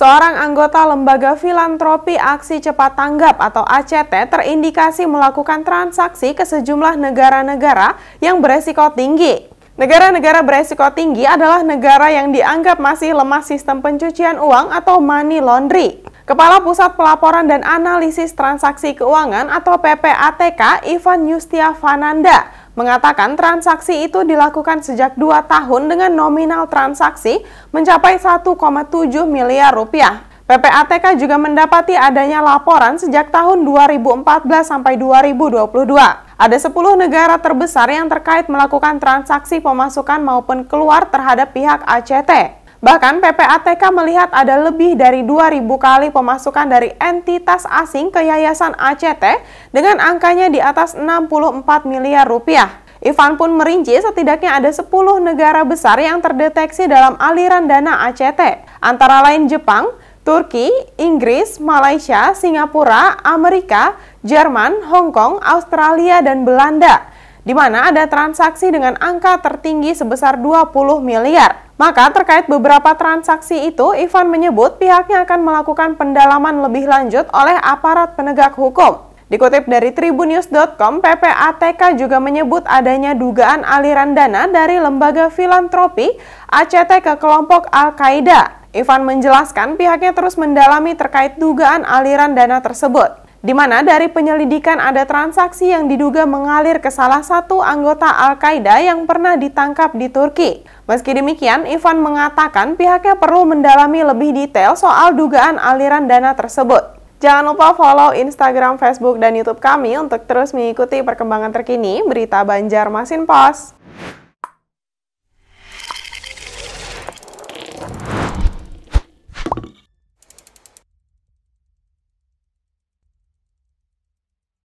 Seorang anggota lembaga filantropi aksi cepat tanggap atau ACT terindikasi melakukan transaksi ke sejumlah negara-negara yang beresiko tinggi. Negara-negara beresiko tinggi adalah negara yang dianggap masih lemah sistem pencucian uang atau money laundry. Kepala Pusat Pelaporan dan Analisis Transaksi Keuangan atau PPATK Ivan Yustia Fananda mengatakan transaksi itu dilakukan sejak 2 tahun dengan nominal transaksi mencapai 1,7 miliar rupiah. PPATK juga mendapati adanya laporan sejak tahun 2014 sampai 2022. Ada 10 negara terbesar yang terkait melakukan transaksi pemasukan maupun keluar terhadap pihak ACT. Bahkan PPATK melihat ada lebih dari 2.000 kali pemasukan dari entitas asing ke Yayasan ACT dengan angkanya di atas 64 miliar rupiah. Ivan pun merinci setidaknya ada 10 negara besar yang terdeteksi dalam aliran dana ACT, antara lain Jepang, Turki, Inggris, Malaysia, Singapura, Amerika, Jerman, Hong Kong, Australia, dan Belanda di mana ada transaksi dengan angka tertinggi sebesar 20 miliar. Maka terkait beberapa transaksi itu, Ivan menyebut pihaknya akan melakukan pendalaman lebih lanjut oleh aparat penegak hukum. Dikutip dari tribunews.com, PPATK juga menyebut adanya dugaan aliran dana dari lembaga filantropi ACT ke kelompok Al-Qaeda. Ivan menjelaskan pihaknya terus mendalami terkait dugaan aliran dana tersebut di mana dari penyelidikan ada transaksi yang diduga mengalir ke salah satu anggota Al-Qaeda yang pernah ditangkap di Turki. Meski demikian, Ivan mengatakan pihaknya perlu mendalami lebih detail soal dugaan aliran dana tersebut. Jangan lupa follow Instagram, Facebook, dan YouTube kami untuk terus mengikuti perkembangan terkini berita Banjarmasin Pos.